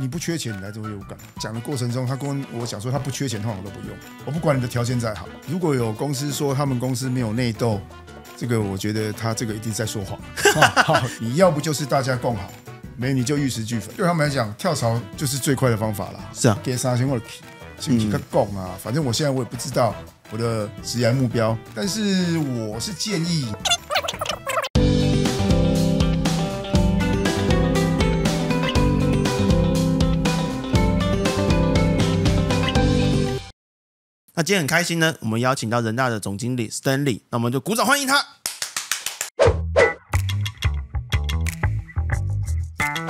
你不缺钱，你来这务干？讲的过程中，他跟我讲说他不缺钱，他好像都不用。我不管你的条件再好，如果有公司说他们公司没有内斗，这个我觉得他这个一定在说谎。你 要不就是大家共好，没你就玉石俱焚。对他们来讲，跳槽就是最快的方法啦。是啊，给三千二，去去个共啊！反正我现在我也不知道我的职业目标，但是我是建议。那今天很开心呢，我们邀请到人大的总经理 Stanley，那我们就鼓掌欢迎他。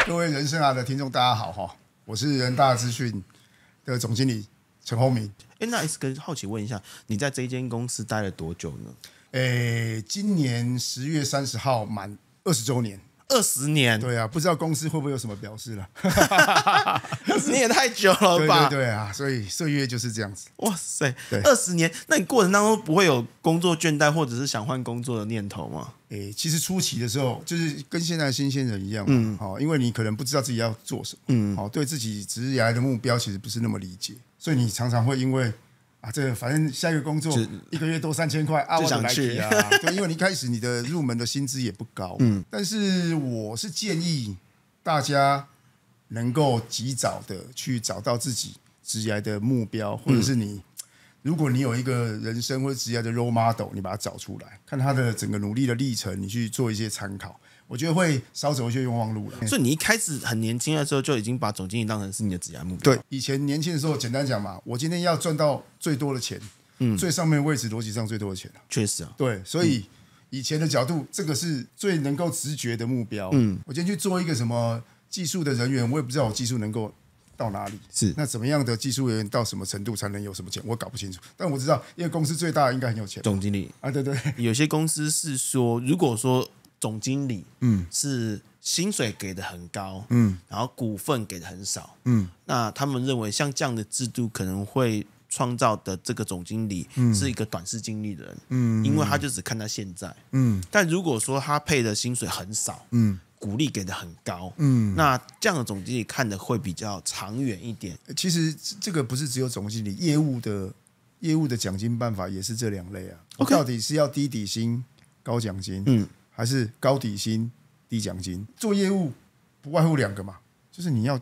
各位人生啊的听众，大家好哈，我是人大资讯的总经理陈宏明。哎，那 S 哥好奇问一下，你在这一间公司待了多久呢？诶，今年十月三十号满二十周年。二十年，对啊，不知道公司会不会有什么表示了。你也太久了吧？对对对啊，所以岁月就是这样子。哇塞，二十年，那你过程当中不会有工作倦怠或者是想换工作的念头吗？诶，其实初期的时候就是跟现在新鲜人一样嘛，哦，因为你可能不知道自己要做什么，好，对自己职业的目标其实不是那么理解，所以你常常会因为。啊，这反正下一个工作一个月多三千块，啊，我想去啊。对，因为你一开始你的入门的薪资也不高。嗯。但是我是建议大家能够及早的去找到自己职业的目标，或者是你，如果你有一个人生或者职业的 role model，你把它找出来，看他的整个努力的历程，你去做一些参考。我觉得会少走一些冤枉路了。所以你一开始很年轻的时候就已经把总经理当成是你的职业目标。对，以前年轻的时候，简单讲嘛，我今天要赚到最多的钱，嗯，最上面位置逻辑上最多的钱了。确实啊。对，所以以前的角度，这个是最能够直觉的目标。嗯，我今天去做一个什么技术的人员，我也不知道我技术能够到哪里。是。那怎么样的技术员到什么程度才能有什么钱？我搞不清楚。但我知道，因为公司最大应该很有钱。总经理啊，对对。有些公司是说，如果说。总经理，嗯，是薪水给的很高，嗯，然后股份给的很少，嗯，那他们认为像这样的制度可能会创造的这个总经理是一个短视经历的人，嗯，因为他就只看到现在，嗯，但如果说他配的薪水很少，嗯，鼓励给的很高，嗯，那这样的总经理看的会比较长远一点。其实这个不是只有总经理，业务的业务的奖金办法也是这两类啊。O K，到底是要低底薪高奖金，嗯。还是高底薪低奖金做业务，不外乎两个嘛，就是你要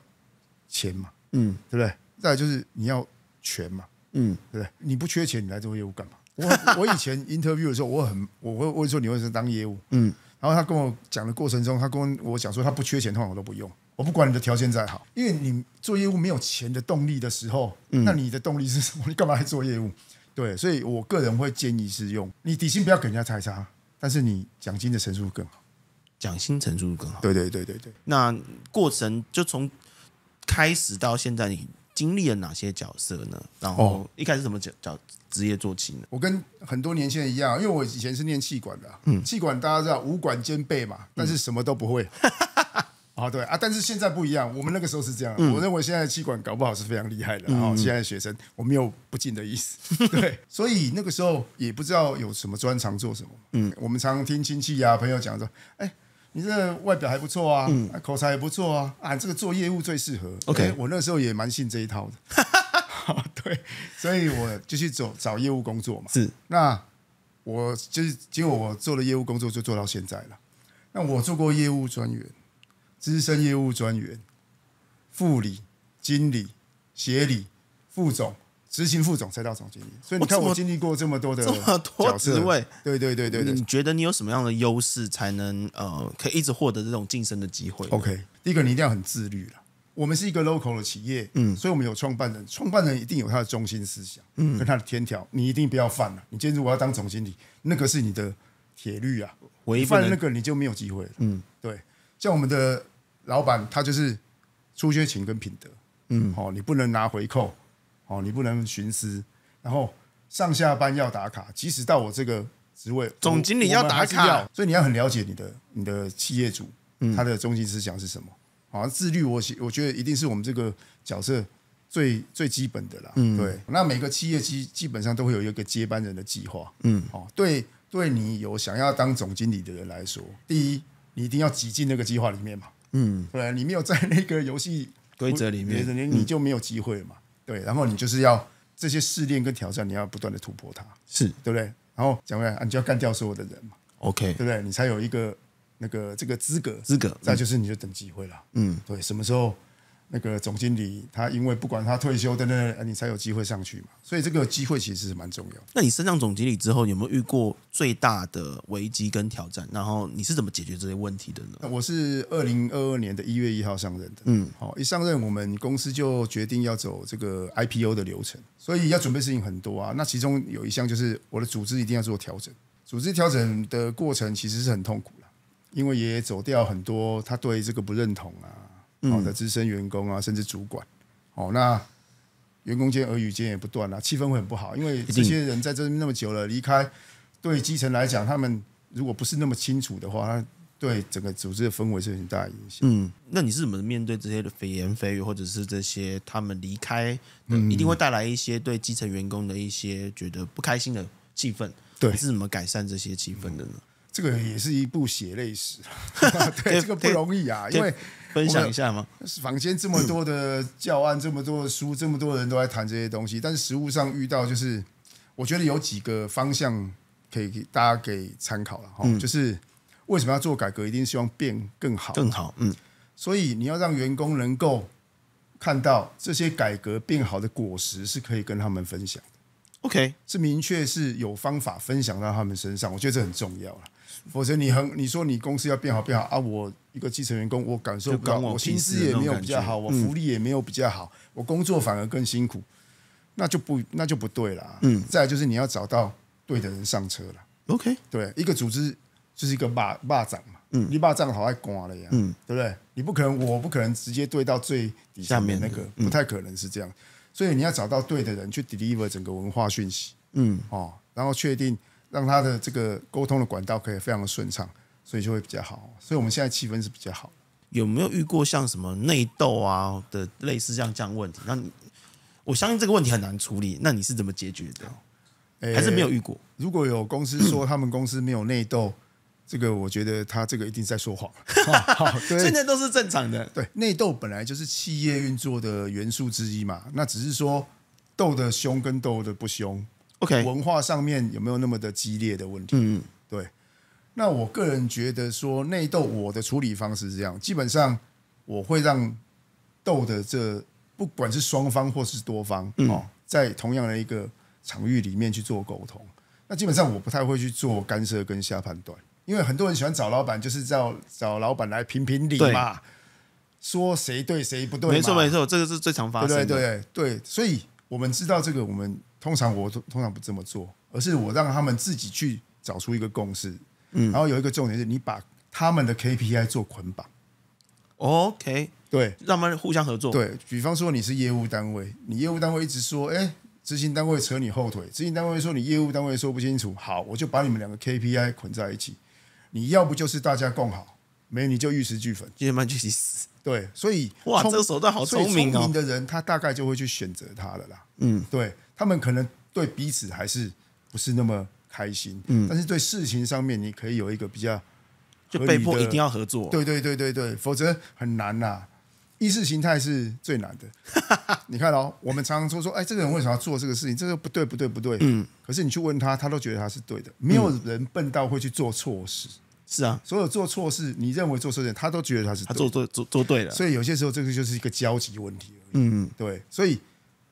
钱嘛，嗯，对不对？再就是你要权嘛，嗯，对不对？你不缺钱，你来做业务干嘛？我我以前 interview 的时候，我很我会问说，你为什么当业务？嗯，然后他跟我讲的过程中，他跟我讲说，他不缺钱，通常我都不用。我不管你的条件再好，因为你做业务没有钱的动力的时候，嗯，那你的动力是什么？你干嘛来做业务？对，所以我个人会建议是用你底薪不要给人家太差。但是你奖金的层数更好，奖金层数更好。对对对对对。那过程就从开始到现在，你经历了哪些角色呢？然后一开始怎么找找职业做起呢？我跟很多年轻人一样，因为我以前是练气管的，嗯，气管大家知道五管兼备嘛，但是什么都不会。啊，对啊，但是现在不一样，我们那个时候是这样。我认为现在的气管搞不好是非常厉害的。然后现在的学生，我没有不进的意思，对，所以那个时候也不知道有什么专长做什么。嗯，我们常常听亲戚啊、朋友讲说：“哎，你这外表还不错啊，口才也不错啊，啊，这个做业务最适合。” OK，我那时候也蛮信这一套的。对，所以我就去找找业务工作嘛。是，那我就是结果我做了业务工作，就做到现在了。那我做过业务专员。资深业务专员、副理、经理、协理、副总、执行副总、三到总经理，所以你看我经历过这么多的这么多职位，对对对对你觉得你有什么样的优势，才能呃，可以一直获得这种晋升的机会？OK，第一个你一定要很自律了。我们是一个 local 的企业，嗯，所以我们有创办人，创办人一定有他的中心思想，嗯，跟他的天条，你一定不要犯了。你今天如果要当总经理，那个是你的铁律啊，违反那个你就没有机会。嗯，对，像我们的。老板他就是出缺勤跟品德，嗯，哦，你不能拿回扣，哦，你不能徇私，然后上下班要打卡，即使到我这个职位，总经理要打卡，所以你要很了解你的你的企业主，他的中心思想是什么？好像自律，我我觉得一定是我们这个角色最最基本的啦。对，那每个企业基基本上都会有一个接班人的计划，嗯，哦，对，对你有想要当总经理的人来说，第一你一定要挤进那个计划里面嘛。嗯，对，你没有在那个游戏规则里面，你你就没有机会嘛，对，然后你就是要这些试炼跟挑战，你要不断的突破它，是对不对？然后讲回来，你就要干掉所有的人嘛，OK，对不对？你才有一个那个这个资格，资格，再就是你就等机会了，嗯，对，什么时候？那个总经理，他因为不管他退休等等，你才有机会上去嘛。所以这个机会其实是蛮重要。那你升上总经理之后，有没有遇过最大的危机跟挑战？然后你是怎么解决这些问题的呢？我是二零二二年的一月一号上任的。嗯，好，一上任，我们公司就决定要走这个 IPO 的流程，所以要准备事情很多啊。那其中有一项就是我的组织一定要做调整。组织调整的过程其实是很痛苦的，因为也走掉很多，他对这个不认同啊。哦，的资深员工啊，甚至主管，哦，那员工间耳语间也不断了，气氛会很不好，因为这些人在这那么久了，离开对基层来讲，他们如果不是那么清楚的话，对整个组织的氛围是很大影响。嗯，那你是怎么面对这些的蜚言蜚语，或者是这些他们离开，一定会带来一些对基层员工的一些觉得不开心的气氛？对，是怎么改善这些气氛的呢？这个也是一部血泪史，对，这个不容易啊。因为分享一下吗？坊间这么多的教案，这么多的书，这么多人都在谈这些东西，但是实物上遇到，就是我觉得有几个方向可以大家给参考了。哈，就是为什么要做改革，一定希望变更好，更好，嗯。所以你要让员工能够看到这些改革变好的果实是可以跟他们分享 OK，是明确是有方法分享到他们身上，我觉得这很重要了。否则，你很你说你公司要变好变好啊！我一个基层员工，我感受不到，我薪资也没有比较好，我福利也没有比较好，我工作反而更辛苦，那就不那就不对了。嗯，再就是你要找到对的人上车了。OK，对，一个组织就是一个霸霸掌嘛，嗯，你马掌好爱刮了呀，嗯，对不对？你不可能，我不可能直接对到最底下面那个，不太可能是这样。所以你要找到对的人去 deliver 整个文化讯息，嗯，哦，然后确定。让他的这个沟通的管道可以非常的顺畅，所以就会比较好。所以我们现在气氛是比较好。有没有遇过像什么内斗啊的类似这样这样问题？那你我相信这个问题很难处理。那你是怎么解决的？还是没有遇过？如果有公司说他们公司没有内斗，这个我觉得他这个一定在说谎。现在都是正常的。对，内斗本来就是企业运作的元素之一嘛。那只是说斗的凶跟斗的不凶。OK，文化上面有没有那么的激烈的问题？嗯，对。那我个人觉得说内斗，我的处理方式是这样：基本上我会让斗的这不管是双方或是多方，哦，在同样的一个场域里面去做沟通。那基本上我不太会去做干涉跟下判断，因为很多人喜欢找老板，就是找找老板来评评理嘛，说谁对谁不对。没错没错，这个是最常发生。对对对，所以我们知道这个我们。通常我通通常不这么做，而是我让他们自己去找出一个共识，嗯，然后有一个重点是，你把他们的 KPI 做捆绑，OK，对，让他们互相合作，对。比方说你是业务单位，你业务单位一直说，哎，执行单位扯你后腿，执行单位说你业务单位说不清楚，好，我就把你们两个 KPI 捆在一起，你要不就是大家共好，没你就玉石俱焚，今天们一起死。对，所以哇，这个手段好聪明哦。的人他大概就会去选择他了啦，嗯，对。他们可能对彼此还是不是那么开心，嗯，但是对事情上面，你可以有一个比较，就被迫一定要合作，对对对对对，否则很难呐。意识形态是最难的，你看哦，我们常常说说，哎，这个人为什么要做这个事情？这个不对不对不对，嗯，可是你去问他，他都觉得他是对的。没有人笨到会去做错事，是啊，所有做错事，你认为做错事，他都觉得他是他做做做做对了。所以有些时候，这个就是一个交集问题，嗯，对，所以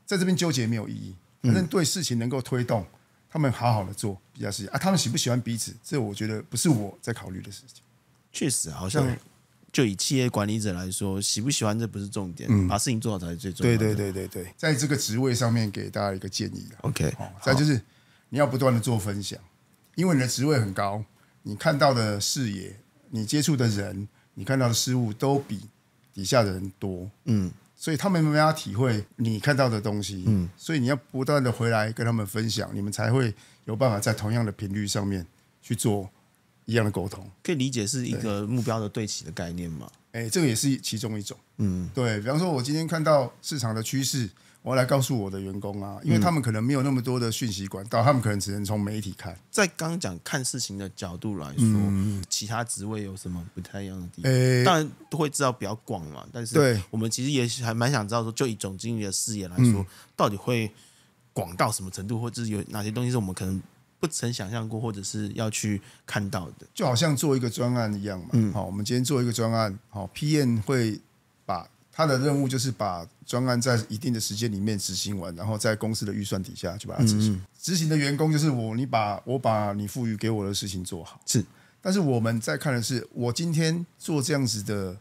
在这边纠结没有意义。反正对事情能够推动，他们好好的做比较是啊。他们喜不喜欢彼此，这我觉得不是我在考虑的事情。确实，好像就以企业管理者来说，喜不喜欢这不是重点，把事情做好才是最重要。对对对对对，在这个职位上面给大家一个建议 OK，再就是你要不断的做分享，因为你的职位很高，你看到的视野、你接触的人、你看到的事物都比底下的人多。嗯。所以他们没法体会你看到的东西，所以你要不断的回来跟他们分享，你们才会有办法在同样的频率上面去做一样的沟通。可以理解是一个目标的对齐的概念吗？哎，这个也是其中一种。嗯，对，比方说，我今天看到市场的趋势。我来告诉我的员工啊，因为他们可能没有那么多的讯息管道，他们可能只能从媒体看。在刚讲看事情的角度来说，其他职位有什么不太一样的地方？当然都会知道比较广嘛，但是我们其实也还蛮想知道说，就以总经理的视野来说，到底会广到什么程度，或者是有哪些东西是我们可能不曾想象过，或者是要去看到的？就好像做一个专案一样嘛，好，我们今天做一个专案，好，，PM 会。他的任务就是把专案在一定的时间里面执行完，然后在公司的预算底下去把它执行。执行的员工就是我，你把我把你赋予给我的事情做好。是，但是我们在看的是，我今天做这样子的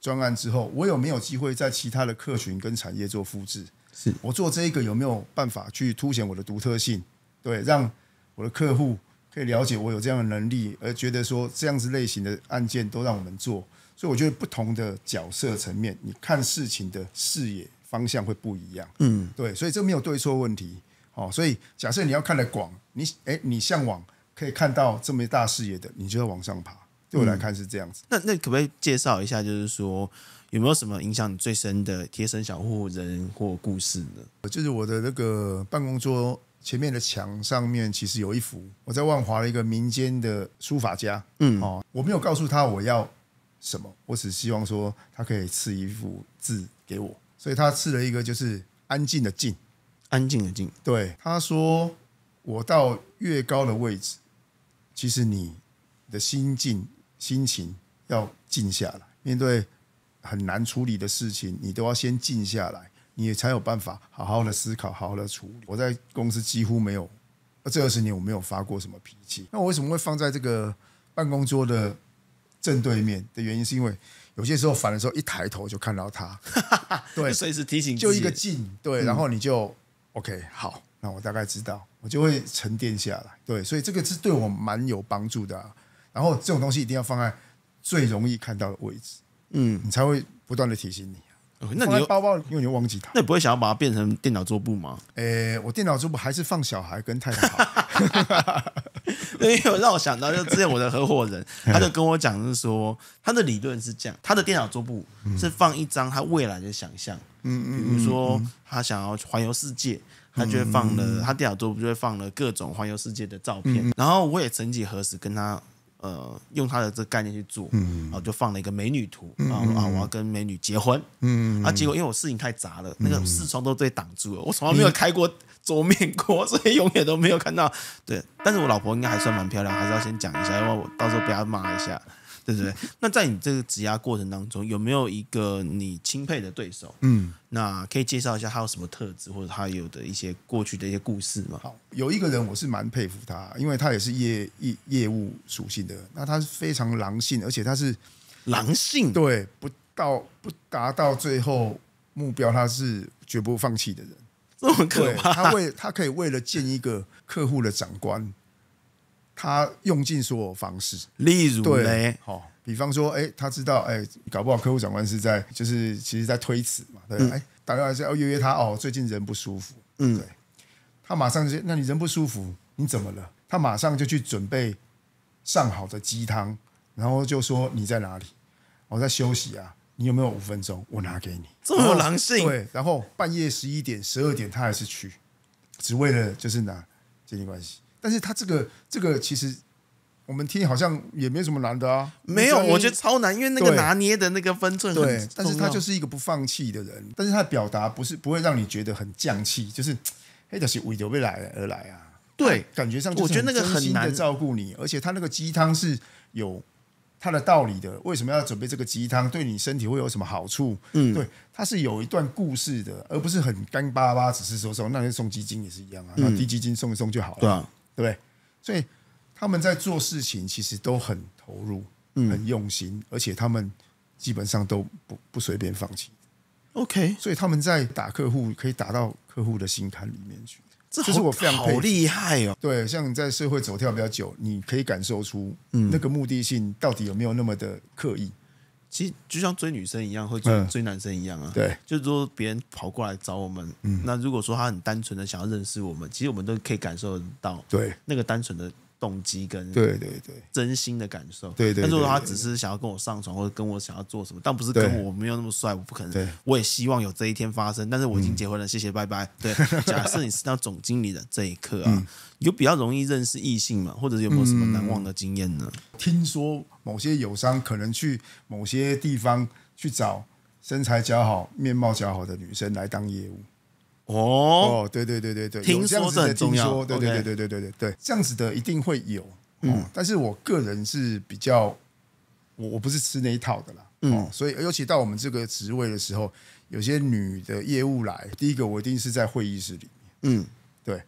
专案之后，我有没有机会在其他的客群跟产业做复制？是我做这一个有没有办法去凸显我的独特性？对，让我的客户可以了解我有这样的能力，而觉得说这样子类型的案件都让我们做。所以我觉得不同的角色层面，你看事情的视野方向会不一样。嗯，对，所以这没有对错问题。哦，所以假设你要看得广，你哎，你向往可以看到这么大视野的，你就要往上爬。对我来看是这样子。那那可不可以介绍一下，就是说有没有什么影响你最深的贴身小户人或故事呢？就是我的那个办公桌前面的墙上面，其实有一幅我在万华的一个民间的书法家。嗯，哦，我没有告诉他我要。什么？我只希望说他可以赐一幅字给我，所以他赐了一个就是“安静的静”，安静的静。对他说：“我到越高的位置，其实你的心境、心情要静下来，面对很难处理的事情，你都要先静下来，你才有办法好好的思考、好好的处理。”我在公司几乎没有，这二十年我没有发过什么脾气，那我为什么会放在这个办公桌的？正对面的原因是因为有些时候烦的时候一抬头就看到他，对，随时提醒就一个劲，对，然后你就 OK，好，那我大概知道，我就会沉淀下来，对，所以这个是对我蛮有帮助的。然后这种东西一定要放在最容易看到的位置，嗯，你才会不断的提醒你。那你包包，因为你忘记它，那不会想要把它变成电脑桌布吗？诶，我电脑桌布还是放小孩跟太太好。因为让我想到，就之前我的合伙人，他就跟我讲，是说他的理论是这样，他的电脑桌布是放一张他未来的想象，嗯嗯，比如说他想要环游世界，他就会放了他电脑桌布就会放了各种环游世界的照片，然后我也曾几何时跟他。呃，用他的这个概念去做，然后就放了一个美女图，然后啊，我要跟美女结婚，嗯，啊，结果因为我事情太杂了，那个视窗都被挡住了，我从来没有开过桌面过，所以永远都没有看到。对，但是我老婆应该还算蛮漂亮，还是要先讲一下，因为我到时候被她骂一下。对对对，那在你这个指压过程当中，有没有一个你钦佩的对手？嗯，那可以介绍一下他有什么特质，或者他有的一些过去的一些故事吗？好，有一个人我是蛮佩服他，因为他也是业业业务属性的，那他是非常狼性，而且他是狼性，对，不到不达到最后目标，他是绝不放弃的人，这么可怕，他为他可以为了见一个客户的长官。他用尽所有方式，例如对，哈，比方说，哎，他知道，哎，搞不好客户长官是在，就是其实，在推辞嘛，对，哎，打电话是要约约他，哦，最近人不舒服，嗯，对，他马上就，那你人不舒服，你怎么了？他马上就去准备上好的鸡汤，然后就说你在哪里？我在休息啊，你有没有五分钟？我拿给你，这么狼性，对，然后半夜十一点、十二点，他还是去，只为了就是拿建立关系。但是他这个这个其实我们听好像也没什么难的啊。没有，我觉得超难，因为那个拿捏的那个分寸很。对。但是他就是一个不放弃的人。但是他的表达不是不会让你觉得很降气，就是黑的是为着未来而来啊。对，感觉上我觉得那个很难照顾你，而且他那个鸡汤是有他的道理的。为什么要准备这个鸡汤？对你身体会有什么好处？嗯，对，它是有一段故事的，而不是很干巴巴，只是说说。那些送基金也是一样啊，那低基金送一送就好了。对啊。对，所以他们在做事情其实都很投入、很用心，而且他们基本上都不不随便放弃。OK，所以他们在打客户，可以打到客户的心坎里面去。这是我非常好厉害哦。对，像你在社会走跳比较久，你可以感受出那个目的性到底有没有那么的刻意。其实就像追女生一样，会追追男生一样啊。对，就是说别人跑过来找我们，那如果说他很单纯的想要认识我们，其实我们都可以感受到，对那个单纯的。动机跟对对对，真心的感受对对，但是如果他只是想要跟我上床或者跟我想要做什么，但不是跟我没有那么帅，我不可能，我也希望有这一天发生，但是我已经结婚了，谢谢，拜拜。对，假设你是当总经理的这一刻啊，有比较容易认识异性嘛？或者有没有什么难忘的经验呢？听说某些友商可能去某些地方去找身材较好、面貌较好的女生来当业务。哦，对对对对对，有这样子的，听说，对对对对对对对，这样子的一定会有，嗯，但是我个人是比较，我我不是吃那一套的啦，嗯，所以尤其到我们这个职位的时候，有些女的业务来，第一个我一定是在会议室里面，嗯，对，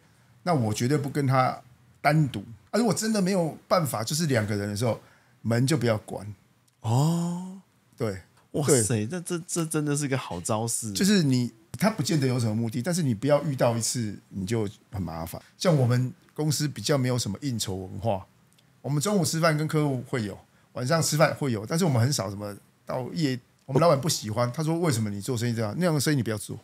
那我绝对不跟她单独，而如果真的没有办法，就是两个人的时候，门就不要关，哦，对。哇塞，这这这真的是一个好招式。就是你他不见得有什么目的，但是你不要遇到一次你就很麻烦。像我们公司比较没有什么应酬文化，我们中午吃饭跟客户会有，晚上吃饭会有，但是我们很少什么到夜。我们老板不喜欢，他说：“为什么你做生意这样？那样的生意你不要做。”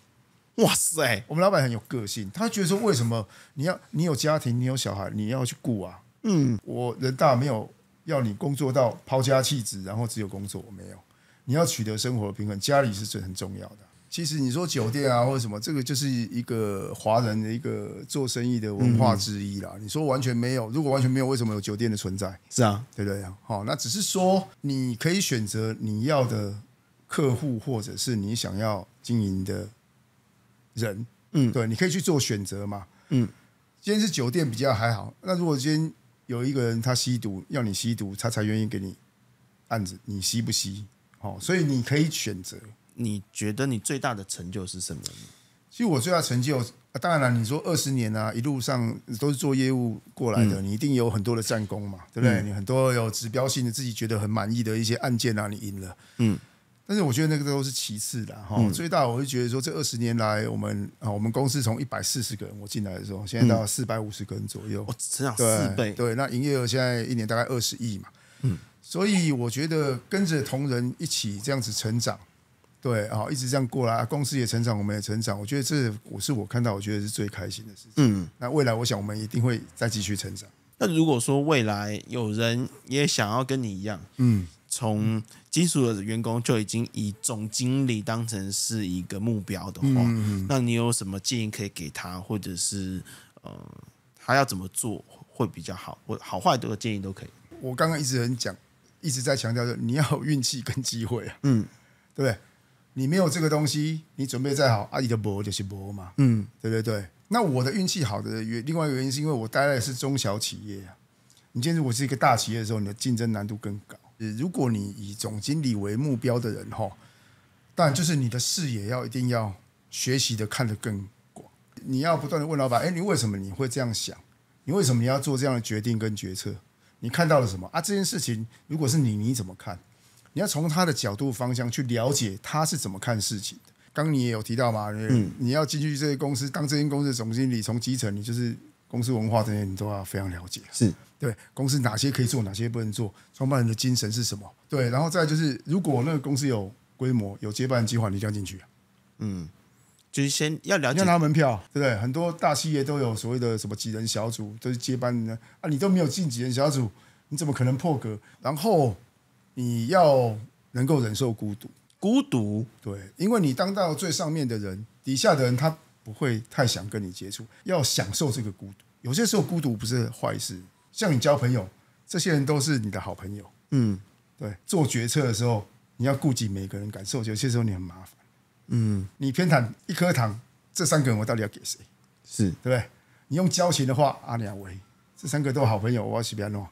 哇塞，我们老板很有个性，他觉得说：“为什么你要你有家庭，你有小孩，你要去顾啊？”嗯，我人大没有要你工作到抛家弃子，然后只有工作，我没有。你要取得生活平衡，家里是最很重要的。其实你说酒店啊或者什么，这个就是一个华人的一个做生意的文化之一啦。你说完全没有，如果完全没有，为什么有酒店的存在？是啊，对不对？好，那只是说你可以选择你要的客户，或者是你想要经营的人。嗯，对，你可以去做选择嘛。嗯，今天是酒店比较还好。那如果今天有一个人他吸毒，要你吸毒，他才愿意给你案子，你吸不吸？哦，所以你可以选择。你觉得你最大的成就是什么？其实我最大成就，当然了，你说二十年啊，一路上都是做业务过来的，你一定有很多的战功嘛，对不对？你很多有指标性的、自己觉得很满意的一些案件啊，你赢了，嗯。但是我觉得那个都是其次的哈。最大，我会觉得说，这二十年来，我们啊，我们公司从一百四十个人我进来的时候，现在到四百五十个人左右，我成长四倍，对。那营业额现在一年大概二十亿嘛，嗯。所以我觉得跟着同仁一起这样子成长，对啊，一直这样过来，公司也成长，我们也成长。我觉得这我是我看到，我觉得是最开心的事情。嗯，那未来我想我们一定会再继续成长。那如果说未来有人也想要跟你一样，嗯，从基础的员工就已经以总经理当成是一个目标的话，那你有什么建议可以给他，或者是呃，他要怎么做会比较好，或好坏个建议都可以。我刚刚一直很讲。一直在强调，就你要有运气跟机会啊，嗯，对不对？你没有这个东西，你准备再好，阿里的搏就是搏嘛，嗯，对对对。那我的运气好的原，另外一个原因是因为我待的是中小企业啊。你今天如果是一个大企业的时候，你的竞争难度更高。如果你以总经理为目标的人哈，但就是你的视野要一定要学习的看得更广，你要不断的问老板，哎，你为什么你会这样想？你为什么你要做这样的决定跟决策？你看到了什么啊？这件事情如果是你，你怎么看？你要从他的角度方向去了解他是怎么看事情的。刚你也有提到嘛，嗯，你要进去这些公司当这些公司的总经理，从基层你就是公司文化这些你都要非常了解。是，对，公司哪些可以做，哪些不能做，创办人的精神是什么？对，然后再就是，如果那个公司有规模、有接班计划，你要进去。嗯。就是先要了解，要拿门票，对不对？很多大企业都有所谓的什么几人小组，都是接班人啊。你都没有进几人小组，你怎么可能破格？然后你要能够忍受孤独，孤独，对，因为你当到最上面的人，底下的人他不会太想跟你接触，要享受这个孤独。有些时候孤独不是坏事，像你交朋友，这些人都是你的好朋友，嗯，对。做决策的时候，你要顾及每个人感受，有些时候你很麻烦。嗯，你偏袒一颗糖，这三个人我到底要给谁？是对不对？你用交情的话，阿两位，这三个都好朋友，我要去边弄，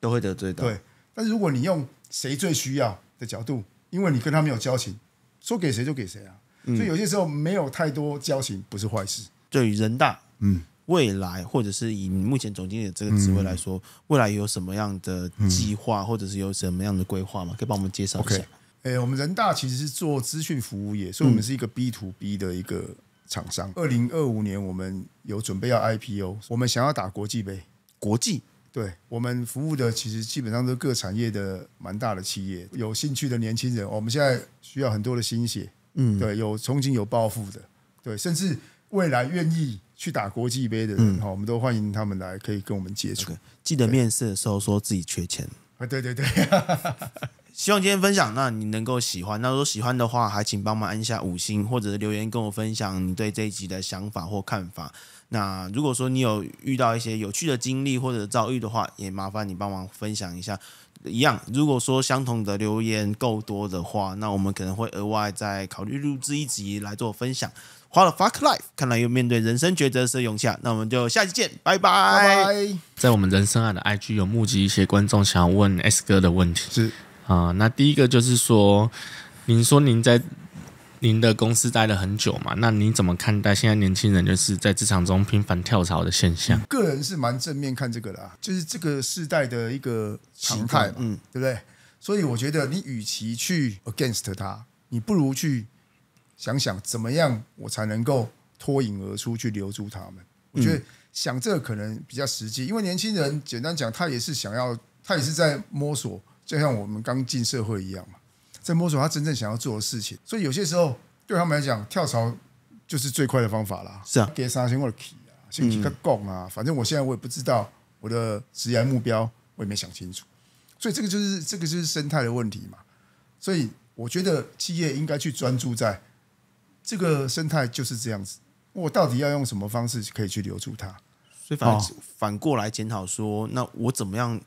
都会得罪到。对，但是如果你用谁最需要的角度，因为你跟他没有交情，说给谁就给谁啊。所以有些时候没有太多交情不是坏事。对人大，嗯，未来或者是以你目前总经理这个职位来说，未来有什么样的计划，或者是有什么样的规划吗？可以帮我们介绍一下。哎，我们人大其实是做资讯服务业，所以我们是一个 B to B 的一个厂商。二零二五年，我们有准备要 IPO，我们想要打国际杯。国际，对我们服务的其实基本上都各产业的蛮大的企业，有兴趣的年轻人，我们现在需要很多的心血。嗯，对，有憧憬、有抱负的，对，甚至未来愿意去打国际杯的人，哈，我们都欢迎他们来，可以跟我们接触。记得面试的时候说自己缺钱。啊，对对对。希望今天分享，那你能够喜欢。那如果喜欢的话，还请帮忙按下五星，或者是留言跟我分享你对这一集的想法或看法。那如果说你有遇到一些有趣的经历或者遭遇的话，也麻烦你帮忙分享一下。一样，如果说相同的留言够多的话，那我们可能会额外再考虑录制一集来做分享。花了 Fuck Life，看来又面对人生抉择是勇下。那我们就下期见，拜拜在我们人生案的 IG 有募集一些观众想要问 S 哥的问题是。啊，那第一个就是说，您说您在您的公司待了很久嘛？那你怎么看待现在年轻人就是在职场中频繁跳槽的现象？个人是蛮正面看这个的，就是这个世代的一个常态嘛，嗯，对不对？所以我觉得你与其去 against 他，你不如去想想怎么样我才能够脱颖而出，去留住他们。我觉得想这个可能比较实际，因为年轻人简单讲，他也是想要，他也是在摸索。就像我们刚进社会一样嘛，在摸索他真正想要做的事情。所以有些时候对他们来讲，跳槽就是最快的方法啦。是啊，给三千块起啊，先几个工啊，反正我现在我也不知道我的职业目标，我也没想清楚。所以这个就是这个就是生态的问题嘛。所以我觉得企业应该去专注在，这个生态就是这样子。我到底要用什么方式可以去留住他？所以反反过来检讨说，那我怎么样？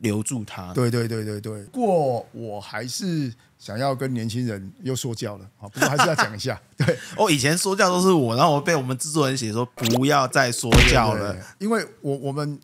留住他，对对对对对。过，我还是想要跟年轻人又说教了，啊，不过还是要讲一下。对，哦，以前说教都是我，然后我被我们制作人写说不要再说教了，因为我我们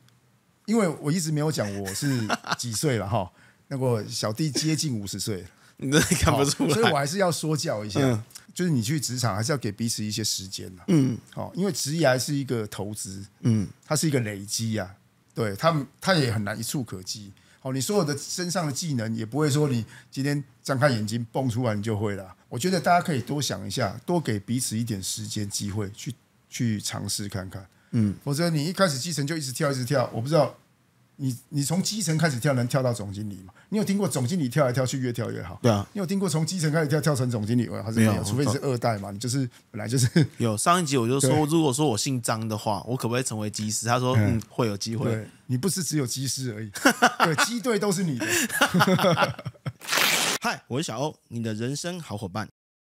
因为我一直没有讲我是几岁了哈，那个小弟接近五十岁，你看不出来，所以我还是要说教一下，就是你去职场还是要给彼此一些时间嗯，好，因为职业还是一个投资，嗯，它是一个累积呀。对他们，他也很难一触可及。好，你所有的身上的技能，也不会说你今天张开眼睛蹦出来你就会了。我觉得大家可以多想一下，多给彼此一点时间机会，去去尝试看看。嗯，否则你一开始继承就一直跳一直跳，我不知道。你你从基层开始跳，能跳到总经理吗？你有听过总经理跳来跳去，越跳越好？对啊。你有听过从基层开始跳跳成总经理吗？还是没有？除非是二代嘛，你就是本来就是。有上一集我就说，如果说我姓张的话，我可不可以成为机师？他说，嗯，会有机会。你不是只有机师而已，对，机队都是你的。嗨，我是小欧，你的人生好伙伴。